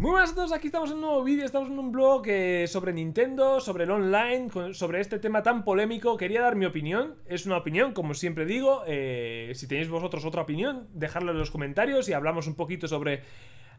Muy buenas a todos, aquí estamos en un nuevo vídeo, estamos en un blog eh, sobre Nintendo, sobre el online, sobre este tema tan polémico. Quería dar mi opinión, es una opinión, como siempre digo. Eh, si tenéis vosotros otra opinión, dejadla en los comentarios y hablamos un poquito sobre,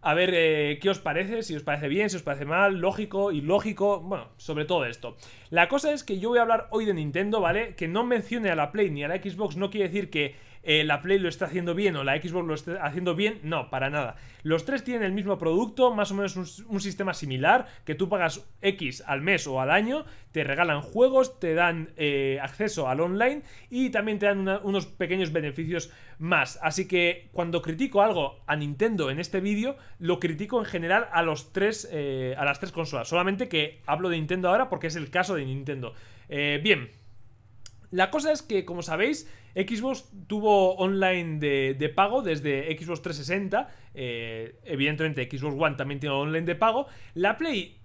a ver, eh, qué os parece, si os parece bien, si os parece mal, lógico, ilógico, bueno, sobre todo esto. La cosa es que yo voy a hablar hoy de Nintendo, ¿vale? Que no mencione a la Play ni a la Xbox no quiere decir que eh, la Play lo está haciendo bien o la Xbox lo está haciendo bien, no, para nada. Los tres tienen el mismo producto, más o menos un, sistema similar, que tú pagas X al mes o al año, te regalan juegos, te dan eh, acceso al online y también te dan unos pequeños beneficios más. Así que cuando critico algo a Nintendo en este vídeo, lo critico en general a los tres, eh, a las tres consolas. Solamente que hablo de Nintendo ahora porque es el caso de Nintendo. bien. La cosa es que, como sabéis, Xbox tuvo online de, pago desde Xbox 360. Eh, evidentemente, Xbox One también tiene online de pago. La Play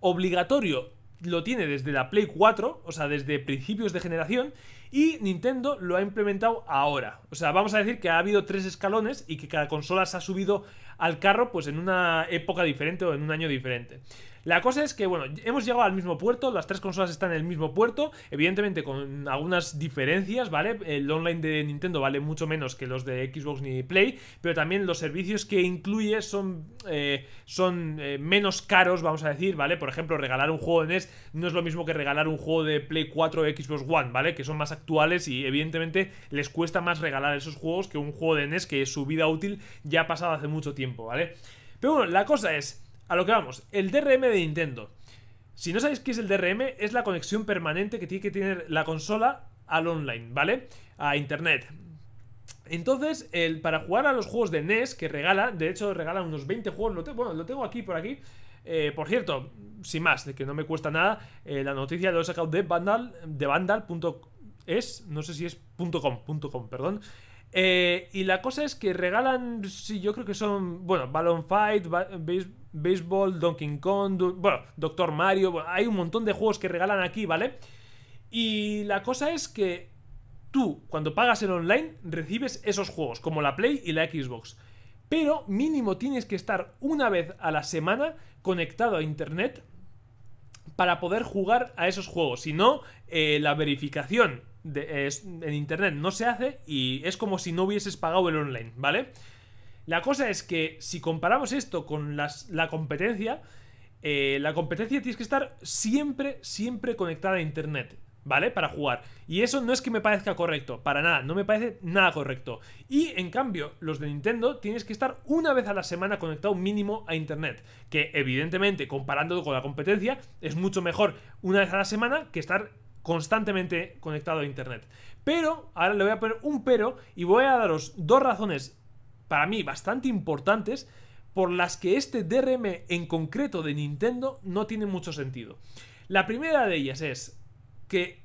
obligatorio lo tiene desde la Play 4, o sea, desde principios de generación, y Nintendo lo ha implementado ahora. O sea, vamos a decir que ha habido tres escalones y que cada consola se ha subido al carro pues en una época diferente o en un año diferente. La cosa es que, bueno, hemos llegado al mismo puerto, las tres consolas están en el mismo puerto, evidentemente con algunas diferencias, ¿vale? El online de Nintendo vale mucho menos que los de Xbox ni Play, pero también los servicios que incluye son, eh, son eh, menos caros, vamos a decir, ¿vale? Por ejemplo, regalar un juego de NES no es lo mismo que regalar un juego de Play 4 o Xbox One, ¿vale? Que son más actuales y evidentemente les cuesta más regalar esos juegos que un juego de NES que su vida útil ya ha pasado hace mucho tiempo, ¿vale? Pero bueno, la cosa es, a lo que vamos, el DRM de Nintendo. Si no sabéis qué es el DRM, es la conexión permanente que tiene que tener la consola al online, ¿vale? A internet. Entonces, el, para jugar a los juegos de NES que regala, de hecho regala unos 20 juegos, lo bueno, lo tengo aquí por aquí. Eh, por cierto, sin más, de que no me cuesta nada, eh, la noticia lo he sacado de Vandal, de Vandal.es, no sé si es .com, .com, perdón. Eh, y la cosa es que regalan, sí, yo creo que son, bueno, Ballon Fight, Baseball, Donkey Kong, bueno, Doctor Mario, hay un montón de juegos que regalan aquí, ¿vale? Y la cosa es que tú, cuando pagas en online, recibes esos juegos, como la Play y la Xbox. Pero mínimo tienes que estar una vez a la semana conectado a Internet para poder jugar a esos juegos. Si no, eh, la verificación en internet no se hace y es como si no hubieses pagado el online, ¿vale? La cosa es que si comparamos esto con la competencia, eh, la competencia tienes que estar siempre, siempre conectada a internet. ¿vale? Para jugar. Y eso no es que me parezca correcto, para nada, no me parece nada correcto. Y en cambio, los de Nintendo tienes que estar una vez a la semana conectado mínimo a Internet, que evidentemente, comparándolo con la competencia, es mucho mejor una vez a la semana que estar constantemente conectado a Internet. Pero, ahora le voy a poner un pero y voy a daros dos razones para mí bastante importantes por las que este DRM en concreto de Nintendo no tiene mucho sentido. La primera de ellas es que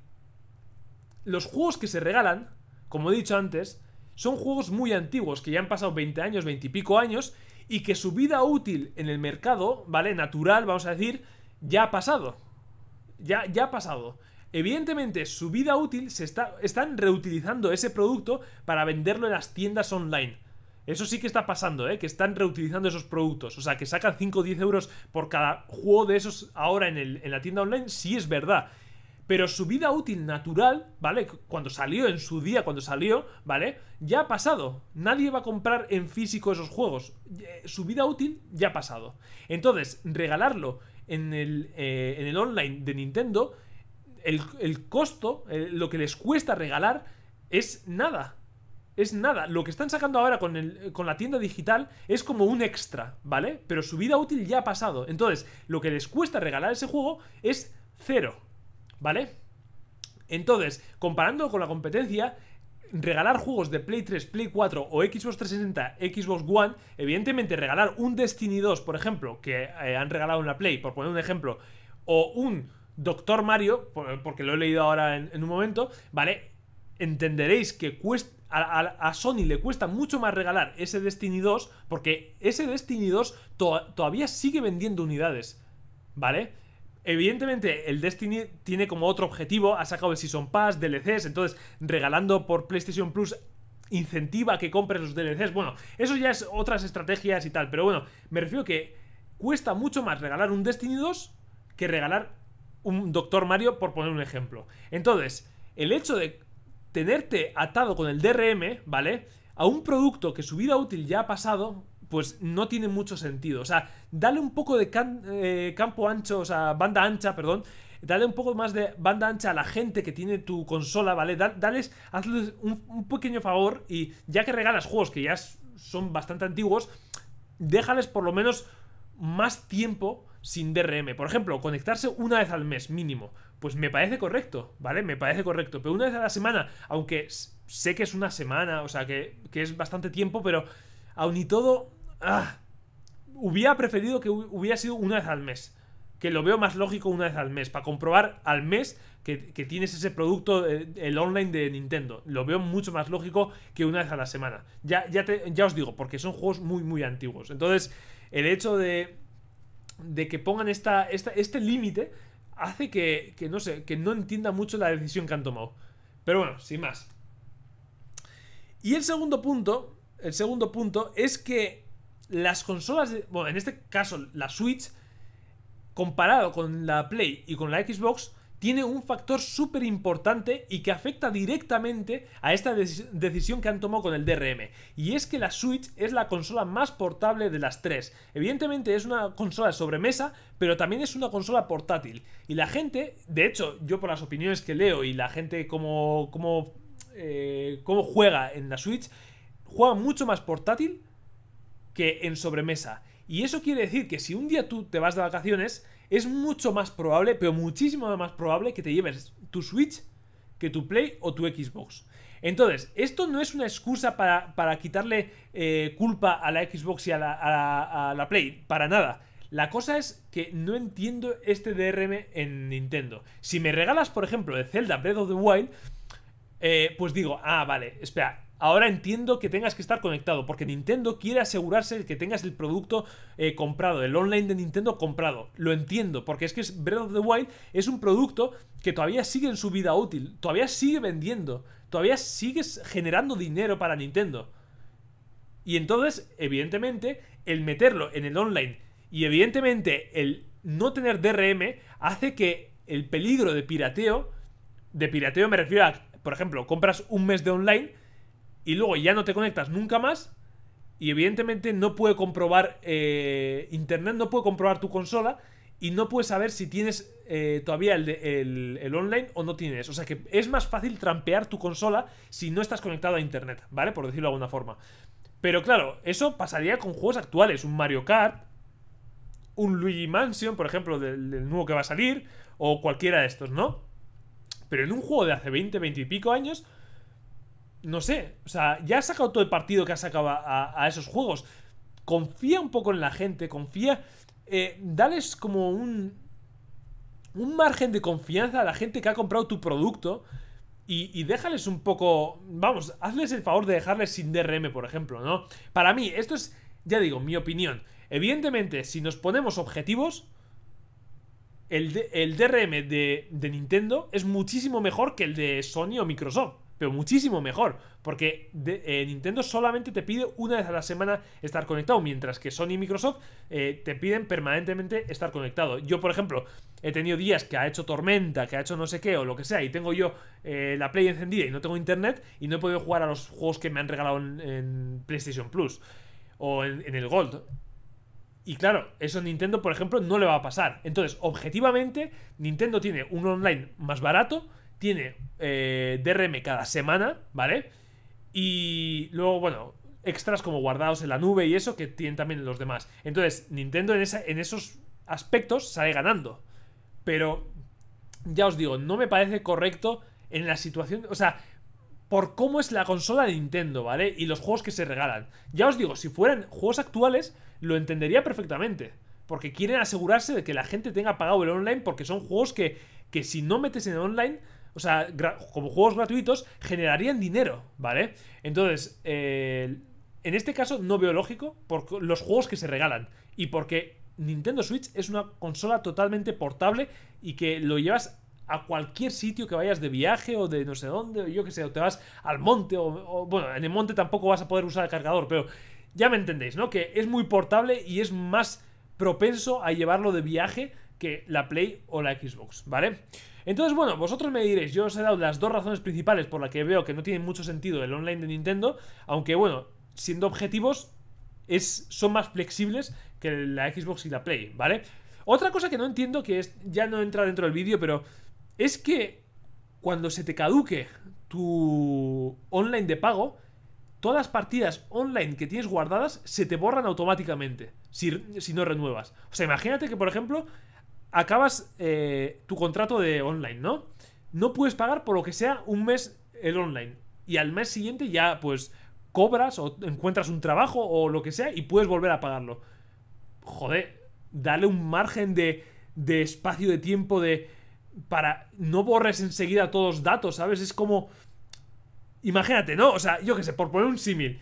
los juegos que se regalan, como he dicho antes, son juegos muy antiguos, que ya han pasado 20 años, 20 y pico años, y que su vida útil en el mercado, ¿vale? Natural, vamos a decir, ya ha pasado. Ya, ya ha pasado. Evidentemente, su vida útil se está, están reutilizando ese producto para venderlo en las tiendas online. Eso sí que está pasando, ¿eh? que están reutilizando esos productos. O sea, que sacan 5 o 10 euros por cada juego de esos ahora en, la tienda online, sí es verdad. Pero su vida útil natural, ¿vale? Cuando salió en su día, cuando salió, ¿vale? Ya ha pasado. Nadie va a comprar en físico esos juegos. Eh, su vida útil ya ha pasado. Entonces, regalarlo en el, eh, en el online de Nintendo el, costo, lo que les cuesta regalar, es nada. Es nada. Lo que están sacando ahora con, la tienda digital es como un extra, ¿vale? Pero su vida útil ya ha pasado. Entonces, lo que les cuesta regalar ese juego es cero, ¿vale? Entonces, comparando con la competencia, regalar juegos de Play 3, Play 4 o Xbox 360, Xbox One, evidentemente regalar un Destiny 2, por ejemplo, que eh, han regalado en la Play, por poner un ejemplo, o un Doctor Mario, porque lo he leído ahora en, un momento, ¿vale? Entenderéis que a, Sony le cuesta mucho más regalar ese Destiny 2, porque ese Destiny 2 todavía sigue vendiendo unidades, ¿vale? Evidentemente, el Destiny tiene como otro objetivo, ha sacado el Season Pass, DLCs, entonces regalando por PlayStation Plus incentiva que compres los DLCs. Bueno, eso ya es otras estrategias y tal, pero bueno, me refiero que cuesta mucho más regalar un Destiny 2 que regalar un Doctor Mario, por poner un ejemplo. Entonces, el hecho de tenerte atado con el DRM, ¿vale? A un producto que su vida útil ya ha pasado, pues no tiene mucho sentido. O sea, dale un poco de eh, campo ancho, o sea, banda ancha, perdón. Dale un poco más de banda ancha a la gente que tiene tu consola, ¿vale? Dales, hazles un, un pequeño favor y ya que regalas juegos que ya son bastante antiguos, déjales por lo menos más tiempo sin DRM. Por ejemplo, conectarse una vez al mes mínimo. Pues me parece correcto, ¿vale? Me parece correcto. Pero una vez a la semana, aunque sé que es una semana, o sea, que, es bastante tiempo, pero aun y todo... ¡ah! Hubiera preferido que hubiera sido una vez al mes. Que lo veo más lógico una vez al mes, para comprobar al mes que, tienes ese producto, eh, el online de Nintendo. Lo veo mucho más lógico que una vez a la semana. Ya, ya, ya os digo, porque son juegos muy, muy antiguos. Entonces, el hecho de de que pongan esta, este límite hace que, no sé, que no entienda mucho la decisión que han tomado. Pero bueno, sin más. Y el segundo punto, el segundo punto es que las consolas, bueno, en este caso la Switch, comparado con la Play y con la Xbox, tiene un factor súper importante y que afecta directamente a esta decisión que han tomado con el DRM. Y es que la Switch es la consola más portable de las tres. Evidentemente es una consola de sobremesa, pero también es una consola portátil. Y la gente, de hecho, yo por las opiniones que leo y la gente como, como, eh, como juega en la Switch, juega mucho más portátil que en sobremesa. Y eso quiere decir que si un día tú te vas de vacaciones es mucho más probable, pero muchísimo más probable que te lleves tu Switch que tu Play o tu Xbox. Entonces, esto no es una excusa para, quitarle eh, culpa a la Xbox y a la, Play, para nada. La cosa es que no entiendo este DRM en Nintendo. Si me regalas, por ejemplo, de Zelda Breath of the Wild, eh, pues digo, ah, vale, espera, ahora entiendo que tengas que estar conectado, porque Nintendo quiere asegurarse de que tengas el producto eh, comprado, el online de Nintendo comprado. Lo entiendo, porque es que Breath of the Wild es un producto que todavía sigue en su vida útil, todavía sigue vendiendo, todavía sigues generando dinero para Nintendo. Y entonces, evidentemente, el meterlo en el online y evidentemente el no tener DRM hace que el peligro de pirateo, de pirateo me refiero a, por ejemplo, compras un mes de online, y luego ya no te conectas nunca más. Y evidentemente no puede comprobar, eh, Internet no puede comprobar tu consola y no puedes saber si tienes eh, todavía el, online o no tienes. O sea que es más fácil trampear tu consola si no estás conectado a Internet, ¿vale? Por decirlo de alguna forma. Pero claro, eso pasaría con juegos actuales, un Mario Kart, un Luigi Mansion, por ejemplo, del, del nuevo que va a salir, o cualquiera de estos, ¿no? Pero en un juego de hace 20, 20 y pico años, no sé, o sea, ya has sacado todo el partido que has sacado a, esos juegos. Confía un poco en la gente, confía, eh, dales como un, un margen de confianza a la gente que ha comprado tu producto y, déjales un poco, vamos, hazles el favor de dejarles sin DRM, por ejemplo, ¿no? Para mí, esto es, ya digo, mi opinión. Evidentemente, si nos ponemos objetivos, el, DRM de, de Nintendo es muchísimo mejor que el de Sony o Microsoft pero muchísimo mejor, porque eh, Nintendo solamente te pide una vez a la semana estar conectado, mientras que Sony y Microsoft eh, te piden permanentemente estar conectado. Yo, por ejemplo, he tenido días que ha hecho tormenta, que ha hecho no sé qué o lo que sea, y tengo yo eh, la Play encendida y no tengo internet y no he podido jugar a los juegos que me han regalado en, PlayStation Plus o en, el Gold. Y claro, eso Nintendo, por ejemplo, no le va a pasar. Entonces, objetivamente, Nintendo tiene un online más barato tiene eh, DRM cada semana, ¿vale? Y luego, bueno, extras como guardados en la nube y eso que tienen también los demás. Entonces, Nintendo en, en esos aspectos sale ganando. Pero, ya os digo, no me parece correcto en la situación... O sea, por cómo es la consola de Nintendo, ¿vale? Y los juegos que se regalan. Ya os digo, si fueran juegos actuales, lo entendería perfectamente. Porque quieren asegurarse de que la gente tenga pagado el online porque son juegos que, que si no metes en el online o sea, como juegos gratuitos, generarían dinero, ¿vale? Entonces, en este caso no veo lógico por los juegos que se regalan y porque Nintendo Switch es una consola totalmente portable y que lo llevas a cualquier sitio que vayas de viaje o de no sé dónde, o yo que sé, o te vas al monte, o, o bueno, en el monte tampoco vas a poder usar el cargador, pero ya me entendéis, ¿no? Que es muy portable y es más propenso a llevarlo de viaje que la Play o la Xbox, ¿vale? Entonces, bueno, vosotros me diréis, yo os he dado las dos razones principales por las que veo que no tiene mucho sentido el online de Nintendo, aunque bueno, siendo objetivos, es, son más flexibles que la Xbox y la Play, ¿vale? Otra cosa que no entiendo, que es, ya no entra dentro del vídeo, pero es que cuando se te caduque tu online de pago, todas las partidas online que tienes guardadas se te borran automáticamente si, si, no renuevas. O sea, imagínate que, por ejemplo, acabas eh, tu contrato de online, ¿no? No puedes pagar por lo que sea un mes el online. Y al mes siguiente ya, pues, cobras o encuentras un trabajo o lo que sea y puedes volver a pagarlo. Joder, dale un margen de, de espacio, de tiempo, de. Para. No borres enseguida todos los datos, ¿sabes? Es como. Imagínate, ¿no? O sea, yo qué sé, por poner un símil.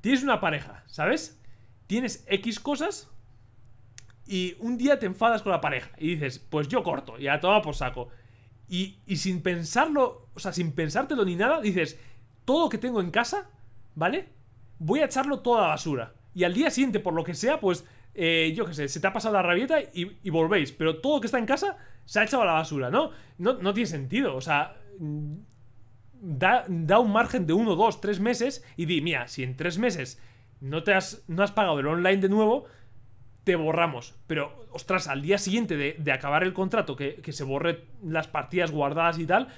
Tienes una pareja, ¿sabes? Tienes X cosas y un día te enfadas con la pareja y dices, pues yo corto, y a toma por saco. Y, y sin pensarlo, o sea, sin pensártelo ni nada, dices, todo lo que tengo en casa, ¿vale? Voy a echarlo toda la basura. Y al día siguiente, por lo que sea, pues, eh, yo qué sé, se te ha pasado la rabieta y, y, volvéis. Pero todo lo que está en casa se ha echado a la basura, ¿no? No, no tiene sentido, o sea... Mm, da, da, un margen de uno, dos, tres meses y di, mira, si en tres meses no te has, no has pagado el online de nuevo, te borramos. Pero, ostras, al día siguiente de, acabar el contrato, que, se borre las partidas guardadas y tal,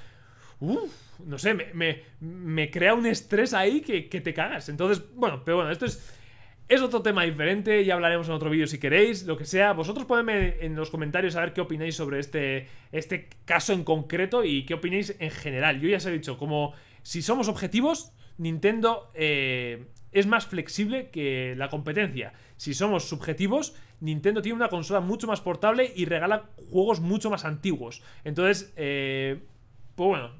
uff, no sé, me, crea un estrés ahí que, te cagas. Entonces, bueno, pero bueno, esto es, es otro tema diferente, ya hablaremos en otro vídeo si queréis, lo que sea. Vosotros ponedme en los comentarios a ver qué opináis sobre este, este caso en concreto y qué opináis en general. Yo ya os he dicho, como si somos objetivos, Nintendo eh, es más flexible que la competencia. Si somos subjetivos, Nintendo tiene una consola mucho más portable y regala juegos mucho más antiguos. Entonces, eh, pues bueno,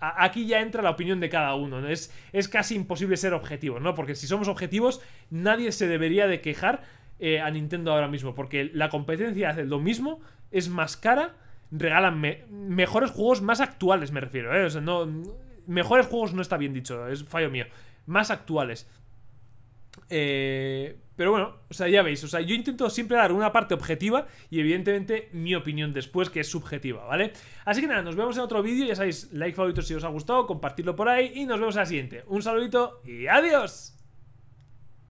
aquí ya entra la opinión de cada uno. Es, es, casi imposible ser objetivos, ¿no? Porque si somos objetivos, nadie se debería de quejar eh, a Nintendo ahora mismo. Porque la competencia hace lo mismo, es más cara, regalan mejores juegos más actuales, me refiero. ¿eh? O sea, no Mejores juegos no está bien dicho, es fallo mío. Más actuales. Eh, pero bueno, o sea, ya veis, o sea, yo intento siempre dar una parte objetiva y evidentemente mi opinión después, que es subjetiva, ¿vale? Así que nada, nos vemos en otro vídeo, ya sabéis, like favorito si os ha gustado, compartirlo por ahí y nos vemos en la siguiente. Un saludito y adiós.